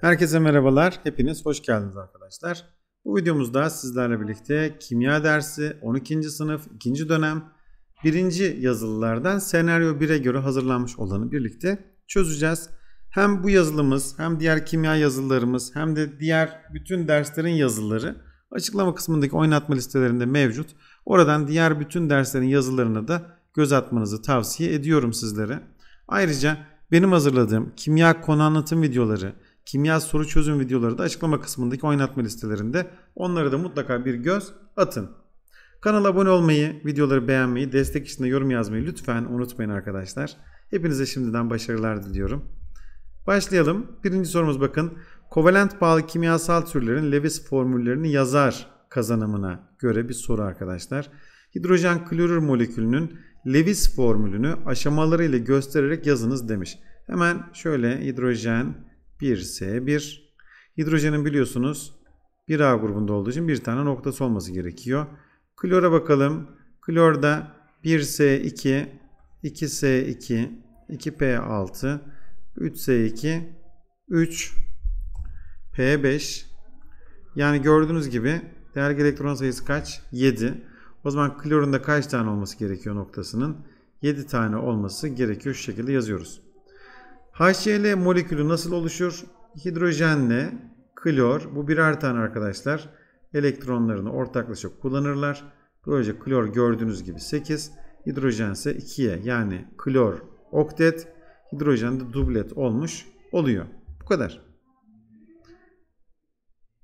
Herkese merhabalar. Hepiniz hoş geldiniz arkadaşlar. Bu videomuzda sizlerle birlikte kimya dersi 12. sınıf 2. dönem 1. yazılılardan senaryo 1'e göre hazırlanmış olanı birlikte çözeceğiz. Hem bu yazılımız hem diğer kimya yazılılarımız hem de diğer bütün derslerin yazıları açıklama kısmındaki oynatma listelerinde mevcut. Oradan diğer bütün derslerin yazılarını da göz atmanızı tavsiye ediyorum sizlere. Ayrıca benim hazırladığım kimya konu anlatım videoları, kimya soru çözüm videoları da açıklama kısmındaki oynatma listelerinde. onları da mutlaka bir göz atın. Kanala abone olmayı, videoları beğenmeyi, destek için de yorum yazmayı lütfen unutmayın arkadaşlar. Hepinize şimdiden başarılar diliyorum. Başlayalım. Birinci sorumuz bakın. Kovalent bağlı kimyasal türlerin Lewis formüllerini yazar kazanımına göre bir soru arkadaşlar. Hidrojen klorür molekülünün Lewis formülünü aşamalarıyla göstererek yazınız demiş. Hemen şöyle hidrojen 1S1. Hidrojenin biliyorsunuz 1A grubunda olduğu için bir tane noktası olması gerekiyor. Klora bakalım. Klorda 1S2, 2S2, 2P6, 3S2, 3, P5. Yani gördüğünüz gibi değerli elektron sayısı kaç? 7. O zaman klorunda kaç tane olması gerekiyor noktasının? 7 tane olması gerekiyor. Şu şekilde yazıyoruz. HCl molekülü nasıl oluşur? Hidrojenle klor bu birer tane arkadaşlar elektronlarını ortaklaşa kullanırlar. Böylece klor gördüğünüz gibi 8, hidrojen ise 2'ye yani klor oktet, hidrojen de dublet olmuş oluyor. Bu kadar.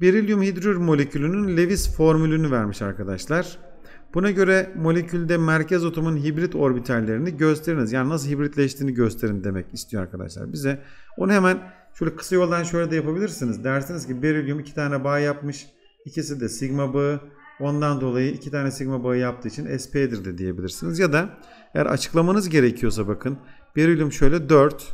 Berilyum hidrür molekülünün Lewis formülünü vermiş arkadaşlar. Buna göre molekülde merkez atomun hibrit orbitallerini gösteriniz. Yani nasıl hibritleştiğini gösterin demek istiyor arkadaşlar bize. Onu hemen şöyle kısa yoldan şöyle de yapabilirsiniz. Dersiniz ki berilyum iki tane bağ yapmış. İkisi de sigma bağı. Ondan dolayı iki tane sigma bağı yaptığı için SP'dir de diyebilirsiniz. Ya da eğer açıklamanız gerekiyorsa bakın. Berilyum şöyle 4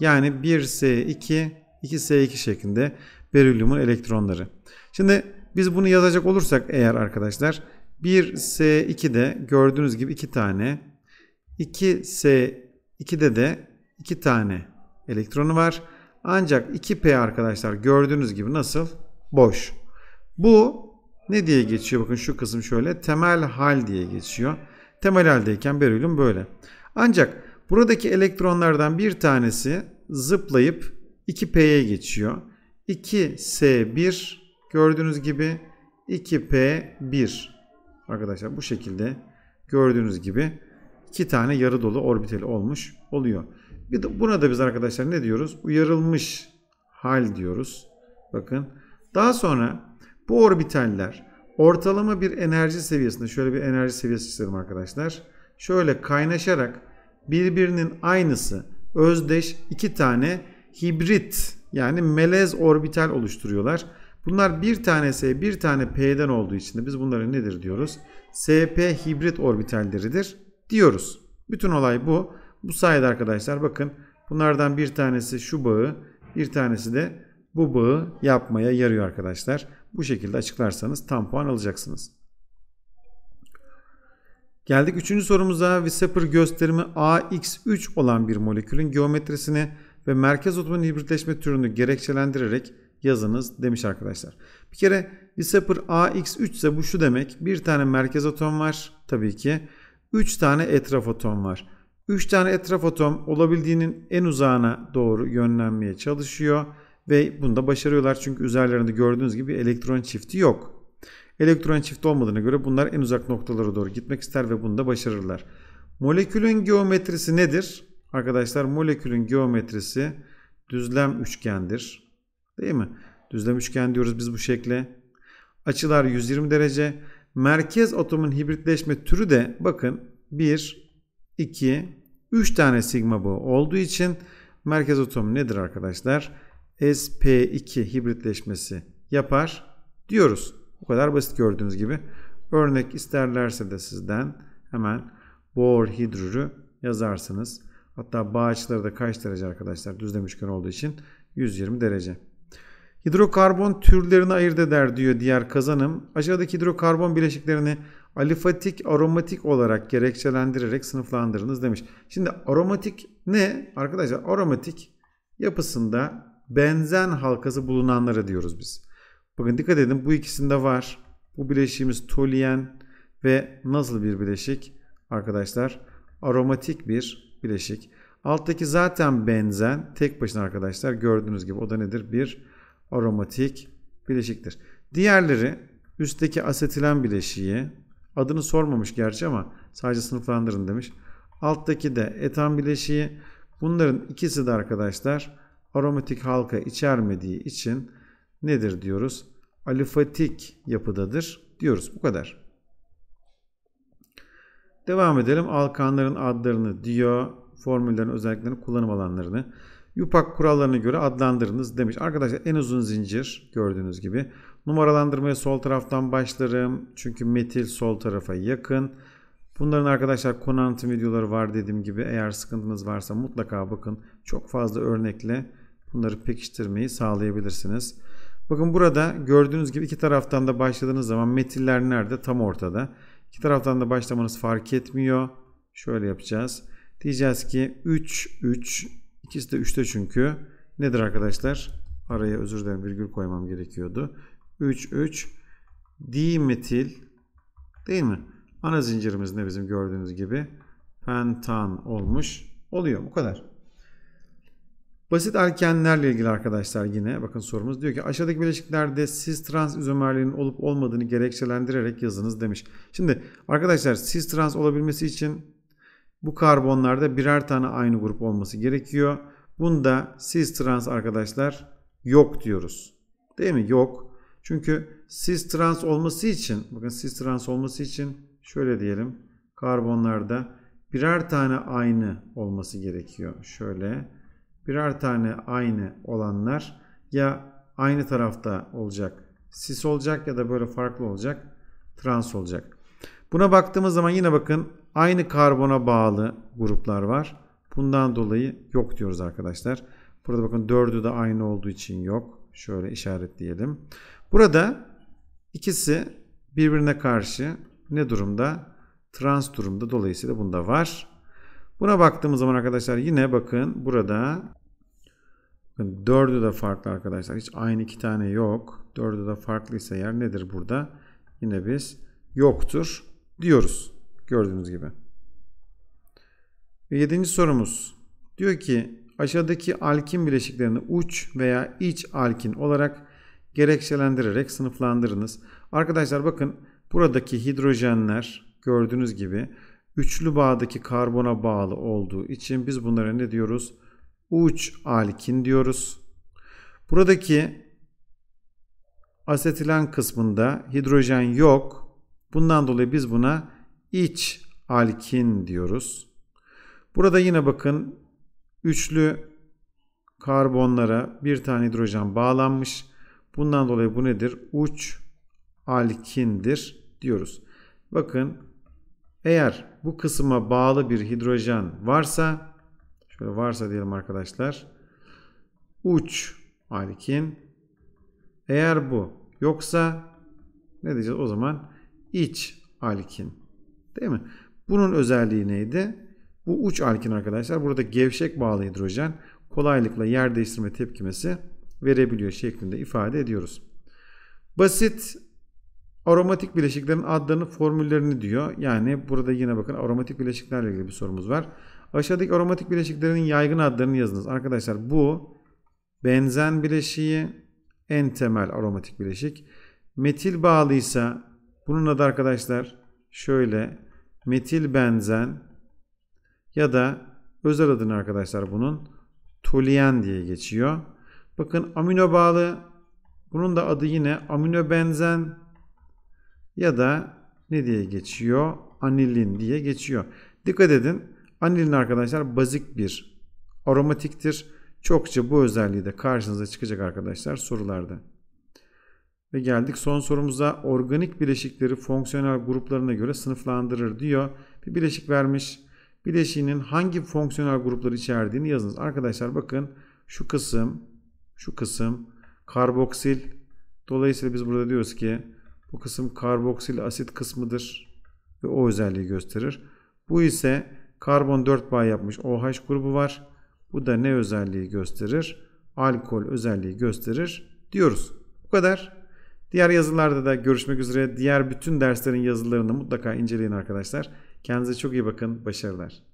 yani 1S2 2S2 şeklinde berilyumun elektronları. Şimdi biz bunu yazacak olursak eğer arkadaşlar 1S2'de gördüğünüz gibi 2 tane. 2S2'de de 2 tane elektronu var. Ancak 2P arkadaşlar gördüğünüz gibi nasıl? Boş. Bu ne diye geçiyor? Bakın şu kısım şöyle. Temel hal diye geçiyor. Temel haldeyken beryllium böyle. Ancak buradaki elektronlardan bir tanesi zıplayıp 2P'ye geçiyor. 2S1 gördüğünüz gibi 2P1 Arkadaşlar bu şekilde gördüğünüz gibi iki tane yarı dolu orbital olmuş oluyor. Bir de burada biz arkadaşlar ne diyoruz? Uyarılmış hal diyoruz. Bakın. Daha sonra bu orbitaller ortalama bir enerji seviyesinde şöyle bir enerji seviyesi çizelim arkadaşlar. Şöyle kaynaşarak birbirinin aynısı özdeş iki tane hibrit yani melez orbital oluşturuyorlar. Bunlar bir tane S bir tane P'den olduğu için de biz bunları nedir diyoruz? SP hibrit orbitalleridir diyoruz. Bütün olay bu. Bu sayede arkadaşlar bakın bunlardan bir tanesi şu bağı bir tanesi de bu bağı yapmaya yarıyor arkadaşlar. Bu şekilde açıklarsanız tam puan alacaksınız. Geldik üçüncü sorumuza. Visapır gösterimi AX3 olan bir molekülün geometrisini ve merkez atomun hibritleşme türünü gerekçelendirerek yazınız demiş arkadaşlar. Bir kere Disapper AX3 ise bu şu demek. Bir tane merkez atom var tabii ki. 3 tane etraf atom var. 3 tane etraf atom olabildiğinin en uzağına doğru yönlenmeye çalışıyor ve bunu da başarıyorlar çünkü üzerlerinde gördüğünüz gibi elektron çifti yok. Elektron çifti olmadığına göre bunlar en uzak noktalara doğru gitmek ister ve bunu da başarırlar. Molekülün geometrisi nedir? Arkadaşlar molekülün geometrisi düzlem üçgendir. Değil mi? Düzlem üçgen diyoruz biz bu şekle. Açılar 120 derece. Merkez atomun hibritleşme türü de bakın 1, 2, 3 tane sigma bu olduğu için merkez atom nedir arkadaşlar? SP2 hibritleşmesi yapar diyoruz. O kadar basit gördüğünüz gibi. Örnek isterlerse de sizden hemen Bohr hidrürü yazarsınız. Hatta bağ açıları da kaç derece arkadaşlar? Düzlem üçgen olduğu için 120 derece. Hidrokarbon türlerini ayırt eder diyor diğer kazanım. Aşağıdaki hidrokarbon bileşiklerini alifatik, aromatik olarak gerekçelendirerek sınıflandırınız demiş. Şimdi aromatik ne? Arkadaşlar aromatik yapısında benzen halkası bulunanlara diyoruz biz. Bakın dikkat edin bu ikisinde var. Bu bileşiğimiz tolien ve nasıl bir bileşik? Arkadaşlar aromatik bir bileşik. Alttaki zaten benzen tek başına arkadaşlar gördüğünüz gibi o da nedir? Bir aromatik bileşiktir. Diğerleri üstteki asetilen bileşiği adını sormamış gerçi ama sadece sınıflandırın demiş. Alttaki de etan bileşiği. Bunların ikisi de arkadaşlar aromatik halka içermediği için nedir diyoruz? Alifatik yapıdadır diyoruz. Bu kadar. Devam edelim. Alkanların adlarını diyor, formüllerin özelliklerini, kullanım alanlarını. Yupak kurallarına göre adlandırınız demiş. Arkadaşlar en uzun zincir gördüğünüz gibi. Numaralandırmaya sol taraftan başlarım. Çünkü metil sol tarafa yakın. Bunların arkadaşlar konu anlatım videoları var dediğim gibi. Eğer sıkıntınız varsa mutlaka bakın. Çok fazla örnekle bunları pekiştirmeyi sağlayabilirsiniz. Bakın burada gördüğünüz gibi iki taraftan da başladığınız zaman metiller nerede? Tam ortada. İki taraftan da başlamanız fark etmiyor. Şöyle yapacağız. Diyeceğiz ki 3, 3, İkisi de 3'te çünkü. Nedir arkadaşlar? Araya özür dilerim virgül koymam gerekiyordu. 3, 3. Dimetil değil mi? Ana zincirimiz ne bizim gördüğünüz gibi pentan olmuş oluyor. Bu kadar. Basit alkenlerle ilgili arkadaşlar yine bakın sorumuz diyor ki aşağıdaki bileşiklerde cis trans izomerliğinin olup olmadığını gerekçelendirerek yazınız demiş. Şimdi arkadaşlar cis trans olabilmesi için bu karbonlarda birer tane aynı grup olması gerekiyor. Bunda cis trans arkadaşlar yok diyoruz. Değil mi? Yok. Çünkü cis trans olması için bakın cis trans olması için şöyle diyelim. Karbonlarda birer tane aynı olması gerekiyor. Şöyle birer tane aynı olanlar ya aynı tarafta olacak. cis olacak ya da böyle farklı olacak. Trans olacak. Buna baktığımız zaman yine bakın Aynı karbona bağlı gruplar var. Bundan dolayı yok diyoruz arkadaşlar. Burada bakın dördü de aynı olduğu için yok. Şöyle işaretleyelim. Burada ikisi birbirine karşı ne durumda? Trans durumda. Dolayısıyla bunda var. Buna baktığımız zaman arkadaşlar yine bakın burada dördü de farklı arkadaşlar. Hiç aynı iki tane yok. Dördü de farklıysa yer nedir burada? Yine biz yoktur diyoruz. Gördüğünüz gibi. Ve yedinci sorumuz. Diyor ki aşağıdaki alkin bileşiklerini uç veya iç alkin olarak gerekçelendirerek sınıflandırınız. Arkadaşlar bakın buradaki hidrojenler gördüğünüz gibi üçlü bağdaki karbona bağlı olduğu için biz bunlara ne diyoruz? Uç alkin diyoruz. Buradaki asetilen kısmında hidrojen yok. Bundan dolayı biz buna iç alkin diyoruz. Burada yine bakın üçlü karbonlara bir tane hidrojen bağlanmış. Bundan dolayı bu nedir? Uç alkindir diyoruz. Bakın eğer bu kısma bağlı bir hidrojen varsa şöyle varsa diyelim arkadaşlar uç alkin eğer bu yoksa ne diyeceğiz o zaman iç alkin Değil mi? Bunun özelliği neydi? Bu uç alkin arkadaşlar burada gevşek bağlı hidrojen kolaylıkla yer değiştirme tepkimesi verebiliyor şeklinde ifade ediyoruz. Basit aromatik bileşiklerin adlarını formüllerini diyor. Yani burada yine bakın aromatik bileşiklerle ilgili bir sorumuz var. Aşağıdaki aromatik bileşiklerin yaygın adlarını yazınız. Arkadaşlar bu benzen bileşiği en temel aromatik bileşik. Metil bağlıysa bunun adı arkadaşlar şöyle metil benzen ya da özel adını arkadaşlar bunun toluen diye geçiyor. Bakın amino bağlı bunun da adı yine amino benzen ya da ne diye geçiyor? Anilin diye geçiyor. Dikkat edin anilin arkadaşlar bazik bir aromatiktir. Çokça bu özelliği de karşınıza çıkacak arkadaşlar sorularda. Ve geldik son sorumuza organik bileşikleri fonksiyonel gruplarına göre sınıflandırır diyor. Bir bileşik vermiş. Bileşiğinin hangi fonksiyonel grupları içerdiğini yazınız. Arkadaşlar bakın şu kısım, şu kısım karboksil. Dolayısıyla biz burada diyoruz ki bu kısım karboksil asit kısmıdır ve o özelliği gösterir. Bu ise karbon 4 bağ yapmış OH grubu var. Bu da ne özelliği gösterir? Alkol özelliği gösterir diyoruz. Bu kadar. Diğer yazılarda da görüşmek üzere. Diğer bütün derslerin yazılarını mutlaka inceleyin arkadaşlar. Kendinize çok iyi bakın. Başarılar.